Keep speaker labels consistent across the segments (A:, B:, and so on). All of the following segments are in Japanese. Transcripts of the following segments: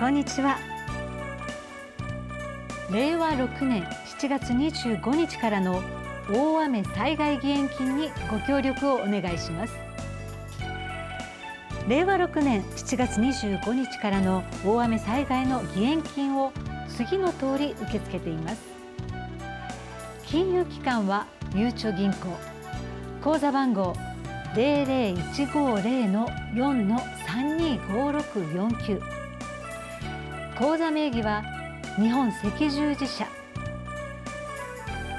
A: こんにちは令和6年7月25日からの大雨災害義援金にご協力をお願いします令和6年7月25日からの大雨災害の義援金を次の通り受け付けています金融機関はゆうちょ銀行口座番号零零一五零の四の三二五六四九。口座名義は日本赤十字社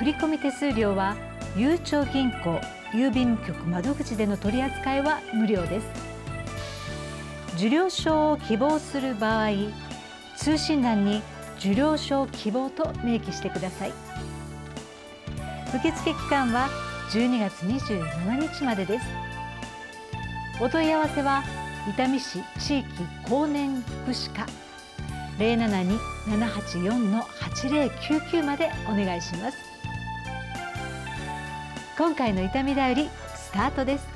A: 振込手数料はゆうちょ銀行郵便局窓口での取り扱いは無料です受領証を希望する場合通信欄に受領証希望と明記してください受付期間は12月27日までですお問い合わせは伊丹市地域高年福祉課0 7 2 7 8 4 8 0九九までお願いします今回の痛みだよりスタートです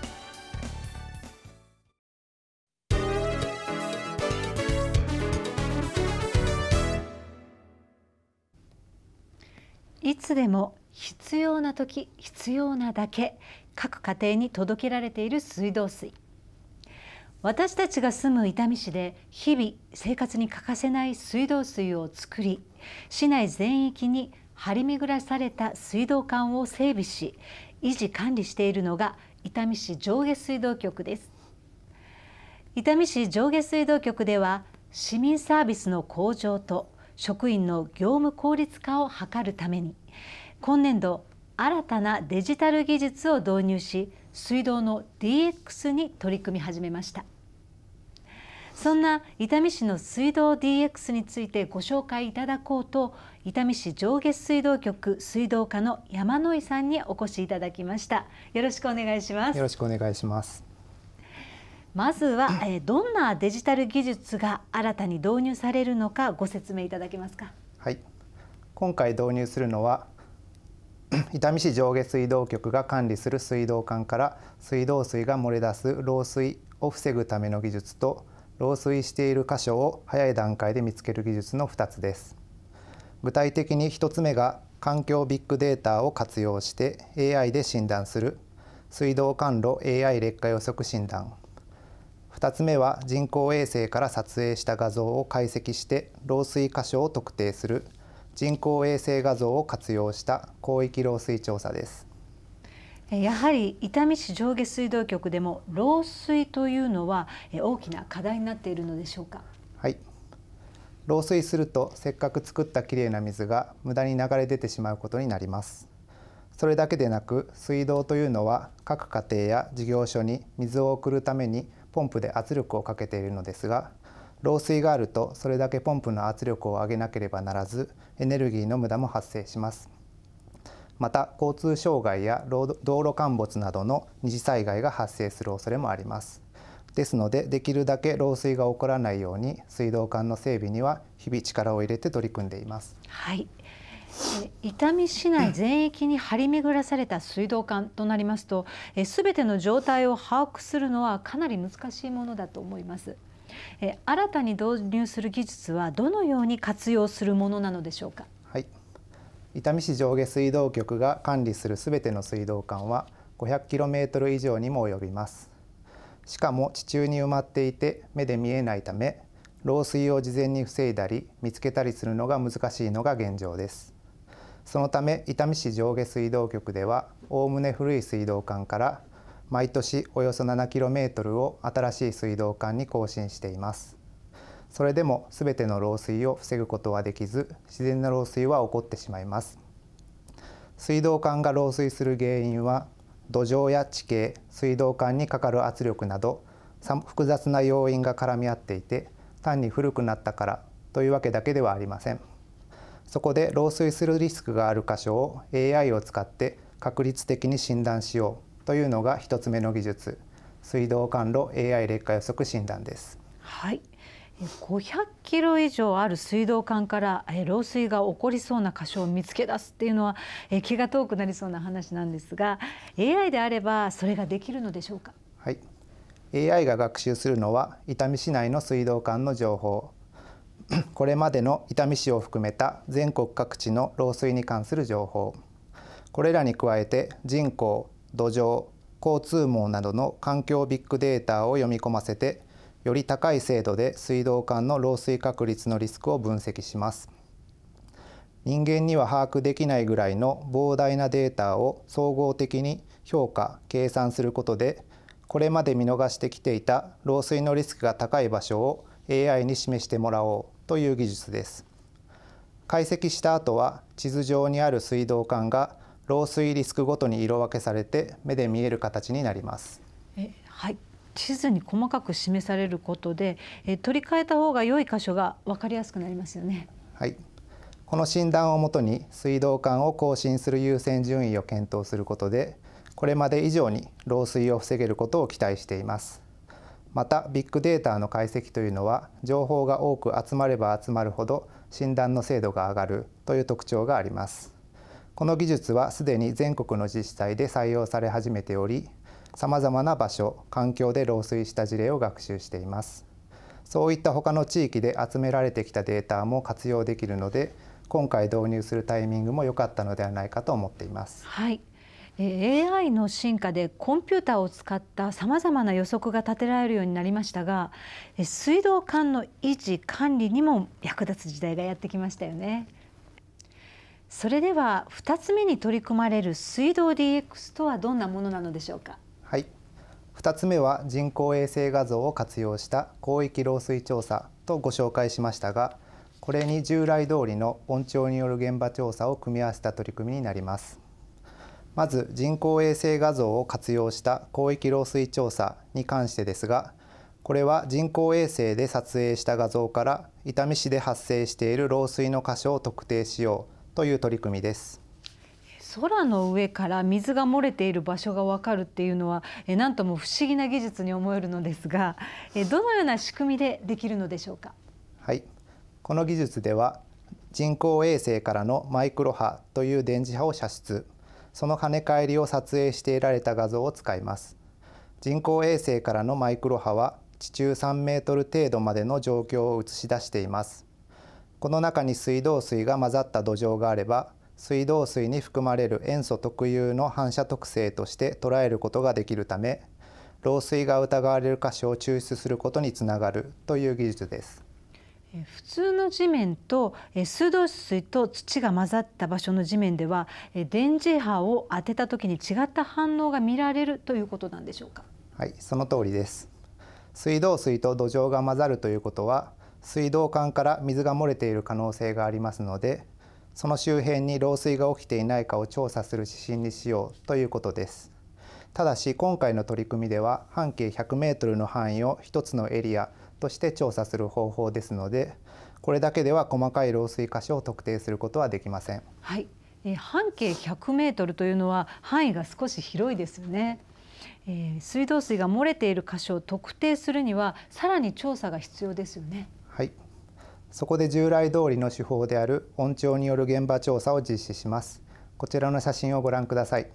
A: いつでも必要な時必要なだけ各家庭に届けられている水道水私たちが住む伊丹市で日々生活に欠かせない水道水を作り市内全域に張り巡らされた水道管を整備し維持管理しているのが伊丹市上下水道局です伊丹市上下水道局では市民サービスの向上と職員の業務効率化を図るために今年度新たなデジタル技術を導入し水道の DX に取り組み始めました。そんな伊丹市の水道 DX についてご紹介いただこうと伊丹市上下水道局水道課の山野井さんにお越しいただきましたよろしくお願いしますよろし
B: くお願いします
A: まずは、えどんなデジタル技術が新たに導入されるのかご説明いただけますか
B: はい今回導入するのは 伊丹市上下水道局が管理する水道管から水道水が漏れ出す漏水を防ぐための技術と漏水している箇所を早い段階で見つける技術の2つです具体的に1つ目が環境ビッグデータを活用して AI で診断する水道管路 AI 劣化予測診断2つ目は人工衛星から撮影した画像を解析して漏水箇所を特定する人工衛星画像を活用した広域漏水調査です
A: やはり伊丹市上下水道局でも漏水というのは大きな課題になっているのでしょうか。
B: はい。漏水するとせっかく作ったきれいな水が無駄に流れ出てしまうことになります。それだけでなく水道というのは各家庭や事業所に水を送るためにポンプで圧力をかけているのですが漏水があるとそれだけポンプの圧力を上げなければならずエネルギーの無駄も発生します。また交通障害や道路陥没などの二次災害が発生する恐れもありますですのでできるだけ漏水が起こらないように水道管の整備には日々力を入れて取り組んでいますはい
A: 伊丹市内全域に張り巡らされた水道管となりますとすべての状態を把握するのはかなり難しいものだと思います新たに導入する技術はどのように活用するものなのでしょうか
B: 伊丹市上下水道局が管理するすべての水道管は 500km 以上にも及びますしかも地中に埋まっていて目で見えないため漏水を事前に防いだり見つけたりするのが難しいのが現状ですそのため伊丹市上下水道局ではおおむね古い水道管から毎年およそ 7km を新しい水道管に更新していますそれでも全ての漏水を防ぐことはできず自然な漏水は起こってしまいます水道管が漏水する原因は土壌や地形水道管にかかる圧力など複雑な要因が絡み合っていて単に古くなったからというわけだけではありませんそこで漏水するリスクがある箇所を AI を使って確率的に診断しようというのが1つ目の技術水道管路 AI 劣化予測診断ですはい
A: 500キロ以上ある水道管から漏水が起こりそうな箇所を見つけ出すっていうのは気が遠くなりそうな話なんですが AI であればそれができるのでしょうか、は
B: い、AI が学習するのは伊丹市内の水道管の情報 これまでの伊丹市を含めた全国各地の漏水に関する情報これらに加えて人口土壌交通網などの環境ビッグデータを読み込ませてより高い精度で水道管の漏水確率のリスクを分析します人間には把握できないぐらいの膨大なデータを総合的に評価計算することでこれまで見逃してきていた漏水のリスクが高い場所を AI に示してもらおうという技術です解析した後は地図上にある水道管が漏水リスクごとに色分けされて目で見える形になります
A: えはい地図に細かく示されることで、え取り替えた方が良い箇所が分かりやすくなりますよね。
B: はい。この診断をもとに水道管を更新する優先順位を検討することで、これまで以上に漏水を防げることを期待しています。またビッグデータの解析というのは情報が多く集まれば集まるほど診断の精度が上がるという特徴がありますこの技術はすでに全国の自治体で採用され始めておりさまざまな場所環境で漏水した事例を学習していますそういった他の地域で集められてきたデータも活用できるので今回導入するタイミングも良かったのではないかと思っています。はい
A: AI の進化でコンピューターを使ったさまざまな予測が立てられるようになりましたが水道管の維持管理にも役立つ時代がやってきましたよね。それでは2つ目に取り組まれる水道 DX とはどんなものなのでしょうか。
B: はい、2つ目は人工衛星画像を活用した広域漏水調査とご紹介しましたがこれに従来通りの音調による現場調査を組み合わせた取り組みになりますまず人工衛星画像を活用した広域漏水調査に関してですがこれは人工衛星で撮影した画像から伊丹市で発生している漏水の箇所を特定しようという取り組みです
A: 空の上から水が漏れている場所がわかるっていうのはえなんとも不思議な技術に思えるのですがえどのような仕組みでできるのでしょうか
B: はいこの技術では人工衛星からのマイクロ波という電磁波を射出その跳ね返りを撮影して得られた画像を使います人工衛星からのマイクロ波は地中3メートル程度までの状況を映し出していますこの中に水道水が混ざった土壌があれば水道水に含まれる塩素特有の反射特性として捉えることができるため漏水が疑われる箇所を抽出することにつながるという技術です
A: 普通の地面と水道水と土が混ざった場所の地面では電磁波を当てた時に違った反応が見られるということなんでしょうか
B: はいその通りです水道水と土壌が混ざるということは水道管から水が漏れている可能性がありますのでその周辺に漏水が起きていないかを調査する指針にしようということです。ただし今回の取り組みでは半径 100m の範囲を1つのエリアとして調査する方法ですのでこれだけでは細かい漏水箇所を特定することはできません。
A: はい、え半径1 0 0メートルというのは範囲が少し広いですよね。えー、水道水が漏れている箇所を特定するにはさらに調査が必要ですよね。
B: はい、そこで従来通りの手法である音調による現場調査を実施しますこちらの写真をご覧ください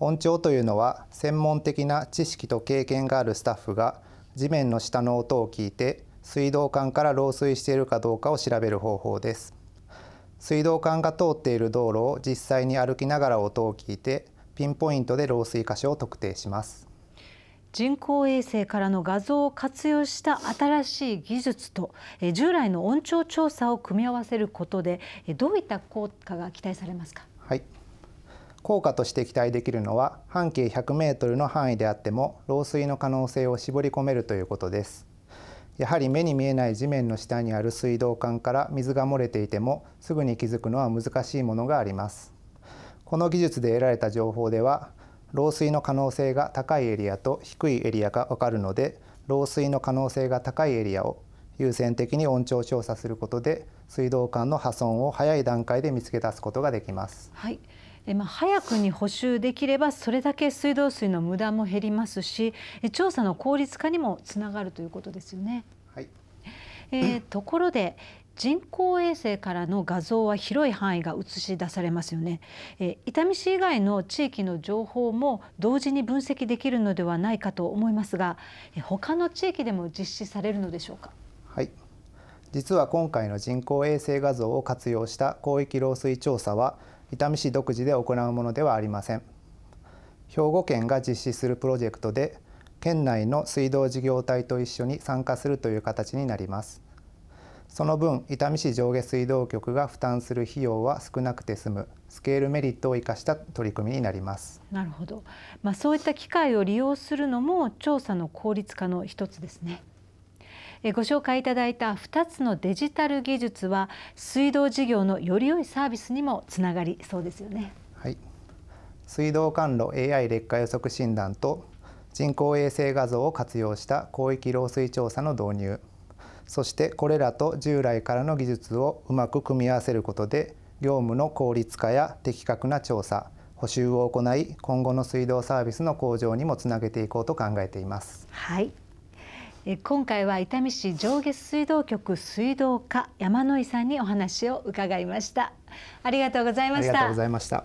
B: 音調というのは専門的な知識と経験があるスタッフが地面の下の音を聞いて水道管から漏水しているかどうかを調べる方法です水道管が通っている道路を実際に歩きながら音を聞いてピンポイントで漏水箇所を特定します
A: 人工衛星からの画像を活用した新しい技術と従来の音調調査を組み合わせることでどういった効果が期待されますか、
B: はい、効果として期待できるのは半径100メートルの範囲であっても漏水の可能性を絞り込めるということですやはり目に見えない地面の下にある水道管から水が漏れていてもすぐに気づくのは難しいものがありますこの技術で得られた情報では漏水の可能性が高いエリアと低いエリアが分かるので漏水の可能性が高いエリアを優先的に温調調査することで水道管の破損を早い段階で見つけ出すことができます。
A: はいまあ、早くに補修できればそれだけ水道水の無駄も減りますし調査の効率化にもつながるということですよね。はいえー、ところで、人工衛星からの画像は広い範囲が映し出されますよね、え伊丹市以外の地域の情報も同時に分析できるのではないかと思いますが、え他の地域でも実施されるのでしょうか
B: はい実は今回の人工衛星画像を活用した広域漏水調査は伊丹市独自で行うものではありません兵庫県が実施するプロジェクトで県内の水道事業体と一緒に参加するという形になりますその分伊丹市上下水道局が負担する費用は少なくて済むスケールメリットを生かした取り組みになります
A: なるほど、まあ、そういった機会を利用するのも調査の効率化の一つですねえご紹介いただいた2つのデジタル技術は水道事業のより良いサービスにもつながりそうですよね、
B: はい、水道管路 AI 劣化予測診断と人工衛星画像を活用した広域漏水調査の導入そしてこれらと従来からの技術をうまく組み合わせることで業務の効率化や的確な調査補修を行い今後の水道サービスの向上にもつなげていこうと考えています。はい
A: 今回は伊丹市上下水道局水道課山野井さんにお話を伺いましたありがとうございましたありがとうご
B: ざいました